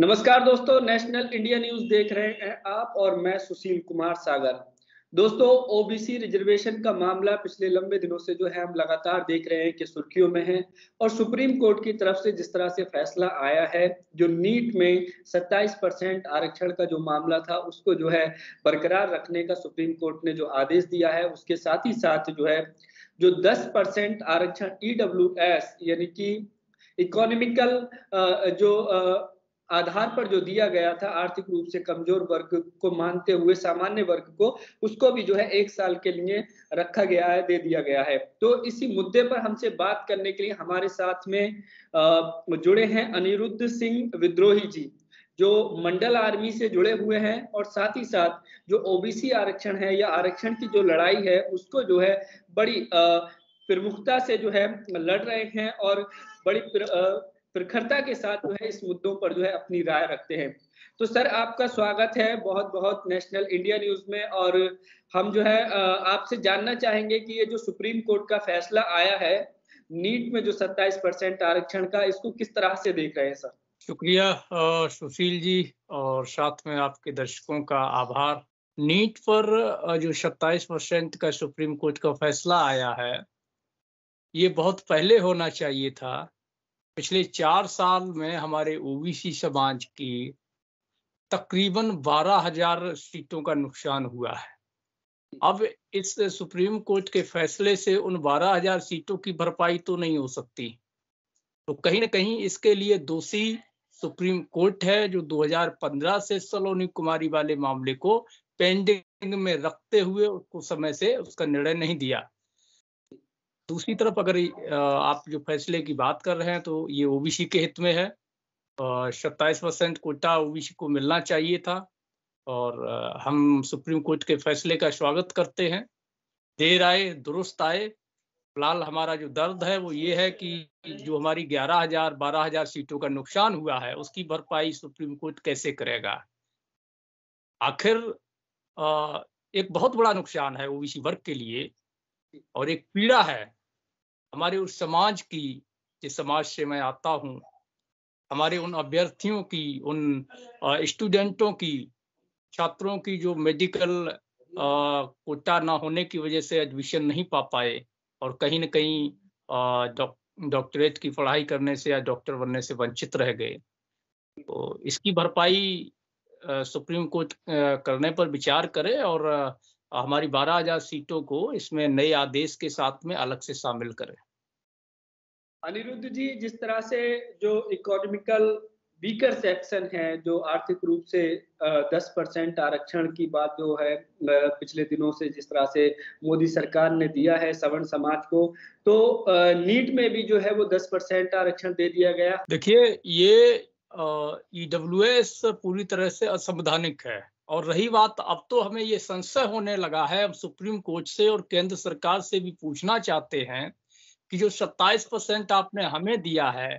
नमस्कार दोस्तों national India news देख रहे हैं आप और मैं सुशील कुमार सागर दोस्तों ओबीसी रिजर्वेशन का मामला पिछले लंबे दिनों से जो है हम लगातार देख रहे हैं कि सुर्खियों में है और सुप्रीम कोर्ट की तरफ से जिस तरह से फैसला आया है जो नीट में 27 परसेंट आरक्षण का जो मामला था उसको जो है बरकरार रखने का सुप्रीम कोर्ट ने जो आदेश दिया है उसके साथ ही साथ जो है जो 10 परसेंट आरक्षण ईडब्ल्यू e यानी कि इकोनॉमिकल जो आधार पर जो दिया गया था आर्थिक रूप से कमजोर वर्ग को मानते हुए सामान्य वर्ग को उसको भी जो है एक साल के लिए रखा गया है दे दिया गया है तो इसी मुद्दे पर हमसे बात करने के लिए हमारे साथ में जुड़े हैं अनिरुद्ध सिंह विद्रोही जी जो मंडल आर्मी से जुड़े हुए हैं और साथ ही साथ जो ओबीसी आरक्षण है या आरक्षण की जो लड़ाई है उसको जो है बड़ी प्रमुखता से जो है लड़ रहे हैं और बड़ी प्रखरता के साथ जो है इस मुद्दों पर जो है अपनी राय रखते हैं तो सर आपका स्वागत है बहुत बहुत नेशनल इंडिया न्यूज में और हम जो है आपसे जानना चाहेंगे कि ये जो सुप्रीम कोर्ट का फैसला आया है नीट में जो 27 परसेंट आरक्षण का इसको किस तरह से देख रहे हैं सर शुक्रिया सुशील जी और साथ में आपके दर्शकों का आभार नीट पर जो 27 परसेंट का सुप्रीम कोर्ट का फैसला आया है ये बहुत पहले होना चाहिए था पिछले चार साल में हमारे ओबीसी समाज की तकरीबन बारह हजार सीटों का नुकसान हुआ है अब इस सुप्रीम कोर्ट के फैसले से उन बारह हजार सीटों की भरपाई तो नहीं हो सकती तो कहीं ना कहीं इसके लिए दोषी सुप्रीम कोर्ट है जो 2015 से सलोनी कुमारी वाले मामले को पेंडिंग में रखते हुए उसको समय से उसका निर्णय नहीं दिया दूसरी तरफ अगर आप जो फैसले की बात कर रहे हैं तो ये ओबीसी के हित में है सत्ताईस परसेंट कोटा ओबीसी को मिलना चाहिए था और हम सुप्रीम कोर्ट के फैसले का स्वागत करते हैं देर आए दुरुस्त आए फिलहाल हमारा जो दर्द है वो ये है कि जो हमारी ग्यारह हजार बारह हजार सीटों का नुकसान हुआ है उसकी भरपाई सुप्रीम कोर्ट कैसे करेगा आखिर एक बहुत बड़ा नुकसान है ओबीसी वर्ग के लिए और एक पीड़ा है हमारे उस समाज की जिस समाज से मैं आता हूँ हमारे उन अभ्यर्थियों की उन स्टूडेंटों की छात्रों की जो मेडिकल कोटा ना होने की वजह से एडमिशन नहीं पा पाए और कहीं ना कहीं डॉक्टरेट की पढ़ाई करने से या डॉक्टर बनने से वंचित रह गए तो इसकी भरपाई सुप्रीम कोर्ट करने पर विचार करे और हमारी 12000 सीटों को इसमें नए आदेश के साथ में अलग से शामिल करे अनिरुद्ध जी जिस तरह से जो इकोनॉमिकल वीकर सेक्शन है जो आर्थिक रूप से 10 परसेंट आरक्षण की बात जो है पिछले दिनों से जिस तरह से मोदी सरकार ने दिया है सवर्ण समाज को तो नीट में भी जो है वो 10 परसेंट आरक्षण दे दिया गया देखिए ये डब्ल्यू एस e पूरी तरह से असंवैधानिक है और रही बात अब तो हमें ये संशय होने लगा है हम सुप्रीम कोर्ट से और केंद्र सरकार से भी पूछना चाहते हैं कि जो 27 परसेंट आपने हमें दिया है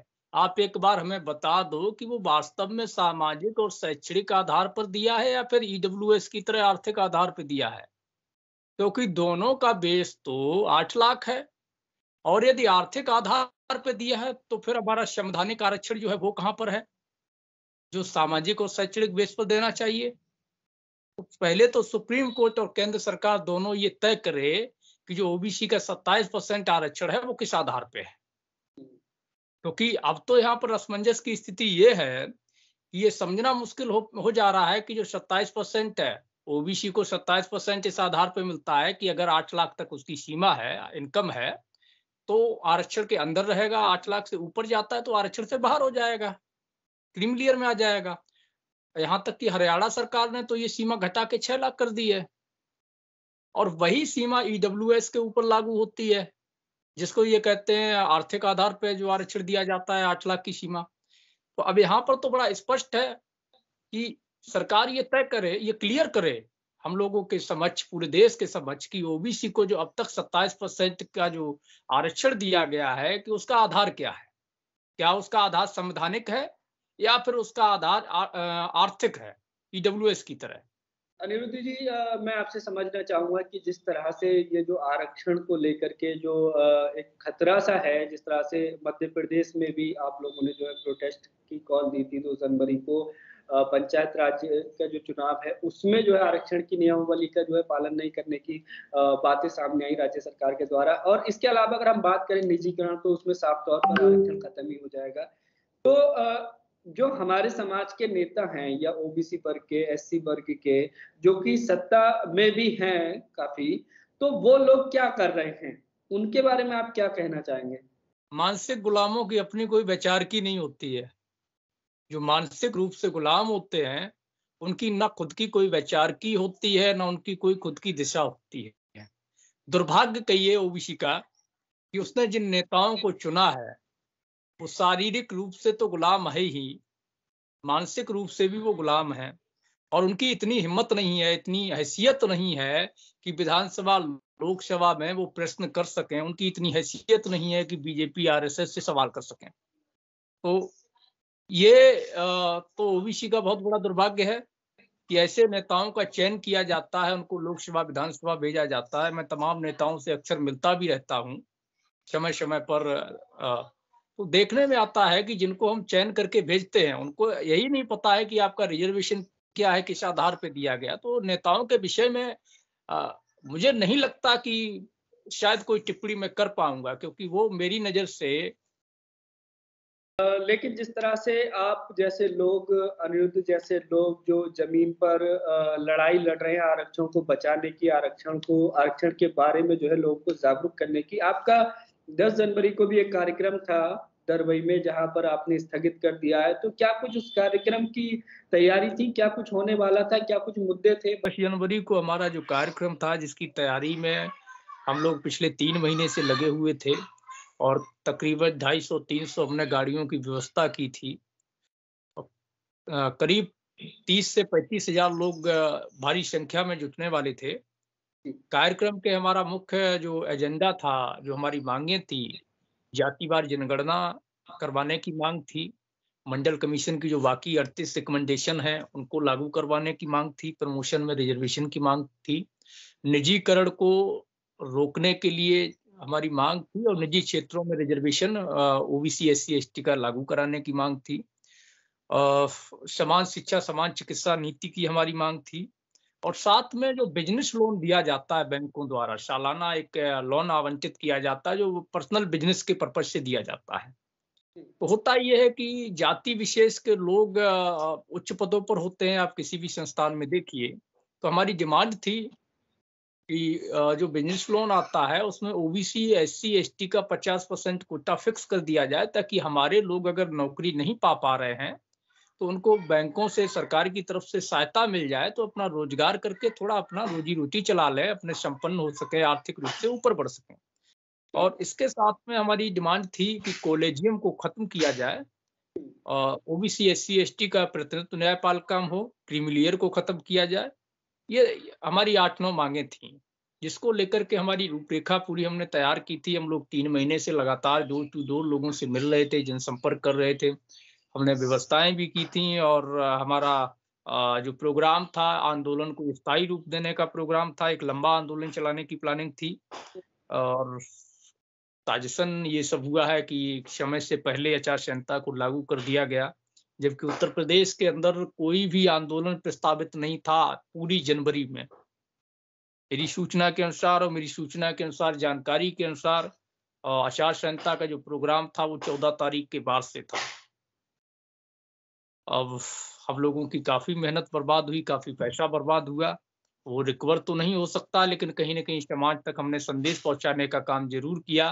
आप एक बार हमें बता दो कि वो वास्तव में सामाजिक और शैक्षणिक आधार पर दिया है या फिर ईडब्ल्यू e की तरह आर्थिक आधार पर दिया है क्योंकि तो दोनों का बेस तो आठ लाख है और यदि आर्थिक आधार पर दिया है तो फिर हमारा संवैधानिक आरक्षण जो है वो कहाँ पर है जो सामाजिक और शैक्षणिक बेस पर देना चाहिए तो पहले तो सुप्रीम कोर्ट और केंद्र सरकार दोनों ये तय करे कि जो ओबीसी का 27 परसेंट आरक्षण है वो किस आधार पे है क्योंकि तो अब तो यहाँ पर असमंजस की स्थिति ये है कि ये समझना मुश्किल हो, हो जा रहा है कि जो 27 परसेंट है ओबीसी को 27 परसेंट इस आधार पर मिलता है कि अगर आठ लाख तक उसकी सीमा है इनकम है तो आरक्षण के अंदर रहेगा आठ लाख से ऊपर जाता है तो आरक्षण से बाहर हो जाएगा क्रीम लेयर में आ जाएगा यहाँ तक कि हरियाणा सरकार ने तो ये सीमा घटा के छह लाख कर दी है और वही सीमा ईडब्ल्यू e के ऊपर लागू होती है जिसको ये कहते हैं आर्थिक आधार पर जो आरक्षण दिया जाता है आठ लाख की सीमा तो अब यहाँ पर तो बड़ा स्पष्ट है कि सरकार ये तय करे ये क्लियर करे हम लोगों के समक्ष पूरे देश के समक्ष की ओबीसी को जो अब तक 27 परसेंट का जो आरक्षण दिया गया है कि उसका आधार क्या है क्या उसका आधार संवैधानिक है या फिर उसका आधार आर्थिक है ईडब्ल्यू e की तरह अनिरुद्ध जी आ, मैं आपसे समझना चाहूंगा कि जिस तरह से ये जो आरक्षण को लेकर के जो आ, एक खतरा सा है जिस तरह से मध्य प्रदेश में भी आप लोगों ने जो है प्रोटेस्ट की कॉल दी थी दो जनवरी को आ, पंचायत राज्य का जो चुनाव है उसमें जो है आरक्षण की नियमावली का जो है पालन नहीं करने की बातें सामने आई राज्य सरकार के द्वारा और इसके अलावा अगर हम बात करें निजीकरण तो उसमें साफ तौर पर आरक्षण खत्म ही हो जाएगा तो जो हमारे समाज के नेता हैं या ओबीसी वर्ग के एससी वर्ग के जो कि सत्ता में भी हैं काफी तो वो लोग क्या कर रहे हैं उनके बारे में आप क्या कहना चाहेंगे मानसिक गुलामों की अपनी कोई की नहीं होती है जो मानसिक रूप से गुलाम होते हैं उनकी ना खुद की कोई की होती है ना उनकी कोई खुद की दिशा होती है दुर्भाग्य कहिए ओबीसी का कि उसने जिन नेताओं को चुना है वो शारीरिक रूप से तो गुलाम है ही मानसिक रूप से भी वो गुलाम है और उनकी इतनी हिम्मत नहीं है इतनी हैसियत नहीं है कि विधानसभा लोकसभा में वो प्रश्न कर सकें उनकी इतनी हैसियत नहीं है कि बीजेपी आरएसएस से सवाल कर सकें तो ये तो ओबीसी का बहुत बड़ा दुर्भाग्य है कि ऐसे नेताओं का चयन किया जाता है उनको लोकसभा विधानसभा भेजा जाता है मैं तमाम नेताओं से अक्सर मिलता भी रहता हूँ समय समय पर तो देखने में आता है कि जिनको हम चयन करके भेजते हैं उनको यही नहीं पता है कि आपका रिजर्वेशन क्या है किस आधार पर दिया गया तो नेताओं के विषय में आ, मुझे नहीं लगता कि शायद कोई टिप्पणी मैं कर पाऊंगा क्योंकि वो मेरी नज़र से लेकिन जिस तरह से आप जैसे लोग अनिरुद्ध जैसे लोग जो जमीन पर लड़ाई लड़ रहे हैं आरक्षण को बचाने की आरक्षण को आरक्षण के बारे में जो है लोगों को जागरूक करने की आपका दस जनवरी को भी एक कार्यक्रम था दरबई में जहां पर आपने स्थगित कर दिया है तो क्या कुछ उस कार्यक्रम की तैयारी थी क्या कुछ होने वाला था क्या कुछ मुद्दे थे दस जनवरी को हमारा जो कार्यक्रम था जिसकी तैयारी में हम लोग पिछले तीन महीने से लगे हुए थे और तकरीबन ढाई सौ तीन सौ हमने गाड़ियों की व्यवस्था की थी करीब तीस से पैंतीस हजार लोग भारी संख्या में जुटने वाले थे कार्यक्रम के हमारा मुख्य जो एजेंडा था जो हमारी मांगे थी जातिवार जनगणना करवाने की मांग थी मंडल कमीशन की जो बाकी अड़तीस रिकमेंडेशन है उनको लागू करवाने की मांग थी प्रमोशन में रिजर्वेशन की मांग थी निजीकरण को रोकने के लिए हमारी मांग थी और निजी क्षेत्रों में रिजर्वेशन ओबीसी एस सी का लागू कराने की मांग थी समान शिक्षा समान चिकित्सा नीति की हमारी मांग थी और साथ में जो बिजनेस लोन दिया जाता है बैंकों द्वारा सालाना एक लोन आवंटित किया जाता है जो पर्सनल बिजनेस के पर्पज से दिया जाता है तो होता यह है कि जाति विशेष के लोग उच्च पदों पर होते हैं आप किसी भी संस्थान में देखिए तो हमारी डिमांड थी कि जो बिजनेस लोन आता है उसमें ओबीसी एस सी का 50 परसेंट कोटा फिक्स कर दिया जाए ताकि हमारे लोग अगर नौकरी नहीं पा पा रहे हैं तो उनको बैंकों से सरकार की तरफ से सहायता मिल जाए तो अपना रोजगार करके थोड़ा अपना रोजी रोटी चला लें अपने संपन्न हो सके आर्थिक रूप से ऊपर बढ़ सकें और इसके साथ में हमारी डिमांड थी कि कॉलेजियम को खत्म किया जाए OBC S C S T का प्रतिनिधित्व न्यायपाल काम हो क्रीमिलियर को खत्म किया जाए ये हमारी आठ नौ मांगे थी जिसको लेकर के हमारी रूपरेखा पूरी हमने तैयार की थी हम लोग तीन महीने से लगातार डोर टू डोर लोगों से मिल रहे थे जनसंपर्क कर रहे थे हमने व्यवस्थाएं भी की थी और हमारा जो प्रोग्राम था आंदोलन को स्थायी रूप देने का प्रोग्राम था एक लंबा आंदोलन चलाने की प्लानिंग थी और ताजसन ये सब हुआ है कि समय से पहले आचार संहिता को लागू कर दिया गया जबकि उत्तर प्रदेश के अंदर कोई भी आंदोलन प्रस्तावित नहीं था पूरी जनवरी में मेरी सूचना के अनुसार और मेरी सूचना के अनुसार जानकारी के अनुसार आचार संहिता का जो प्रोग्राम था वो चौदह तारीख के बाद से था अब हम लोगों की काफ़ी मेहनत बर्बाद हुई काफ़ी पैसा बर्बाद हुआ वो रिकवर तो नहीं हो सकता लेकिन कहीं ना कहीं समाज तक हमने संदेश पहुंचाने का काम जरूर किया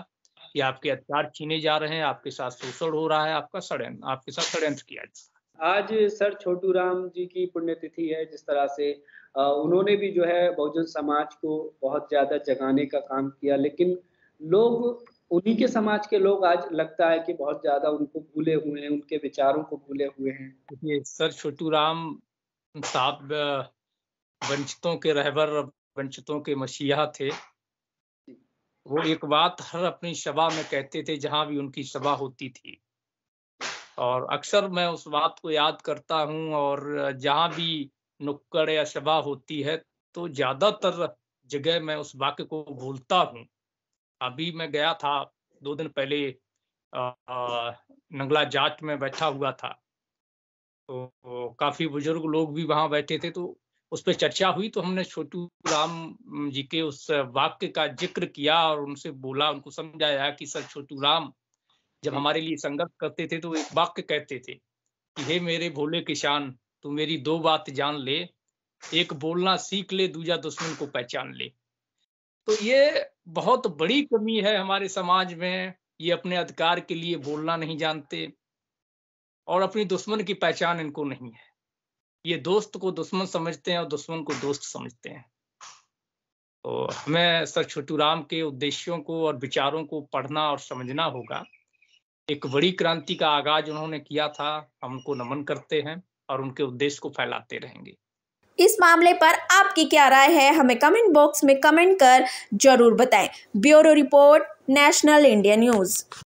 कि आपके अधिकार छीने जा रहे हैं आपके साथ शोषण हो रहा है आपका षडयंत्र आपके साथ षडयंत्र किया जा आज सर छोटू राम जी की पुण्यतिथि है जिस तरह से उन्होंने भी जो है बहुजन समाज को बहुत ज्यादा जगाने का काम किया लेकिन लोग उन्हीं के समाज के लोग आज लगता है कि बहुत ज्यादा उनको भूले हुए हैं उनके विचारों को भूले हुए हैं सर छोटू राम साहब वंचितों के रहबर वंचितों के मसीहा थे वो एक बात हर अपनी सभा में कहते थे जहां भी उनकी सभा होती थी और अक्सर मैं उस बात को याद करता हूं और जहां भी नुक्कड़ या सभा होती है तो ज्यादातर जगह मैं उस वाक्य को भूलता हूँ अभी मैं गया था दो दिन पहले नंगला जाट में बैठा हुआ था तो काफी बुजुर्ग लोग भी वहां बैठे थे तो उस पर चर्चा हुई तो हमने छोटू राम जी के उस वाक्य का जिक्र किया और उनसे बोला उनको समझाया कि सर छोटू राम जब हमारे लिए संघर्ष करते थे तो एक वाक्य कहते थे कि हे मेरे भोले किसान तू मेरी दो बात जान ले एक बोलना सीख ले दूजा दुश्मन को पहचान ले तो ये बहुत बड़ी कमी है हमारे समाज में ये अपने अधिकार के लिए बोलना नहीं जानते और अपनी दुश्मन की पहचान इनको नहीं है ये दोस्त को दुश्मन समझते हैं और दुश्मन को दोस्त समझते हैं तो हमें सर छोटू राम के उद्देश्यों को और विचारों को पढ़ना और समझना होगा एक बड़ी क्रांति का आगाज उन्होंने किया था हम उनको नमन करते हैं और उनके उद्देश्य को फैलाते रहेंगे इस मामले पर आपकी क्या राय है हमें कमेंट बॉक्स में कमेंट कर जरूर बताएं bureau report national India news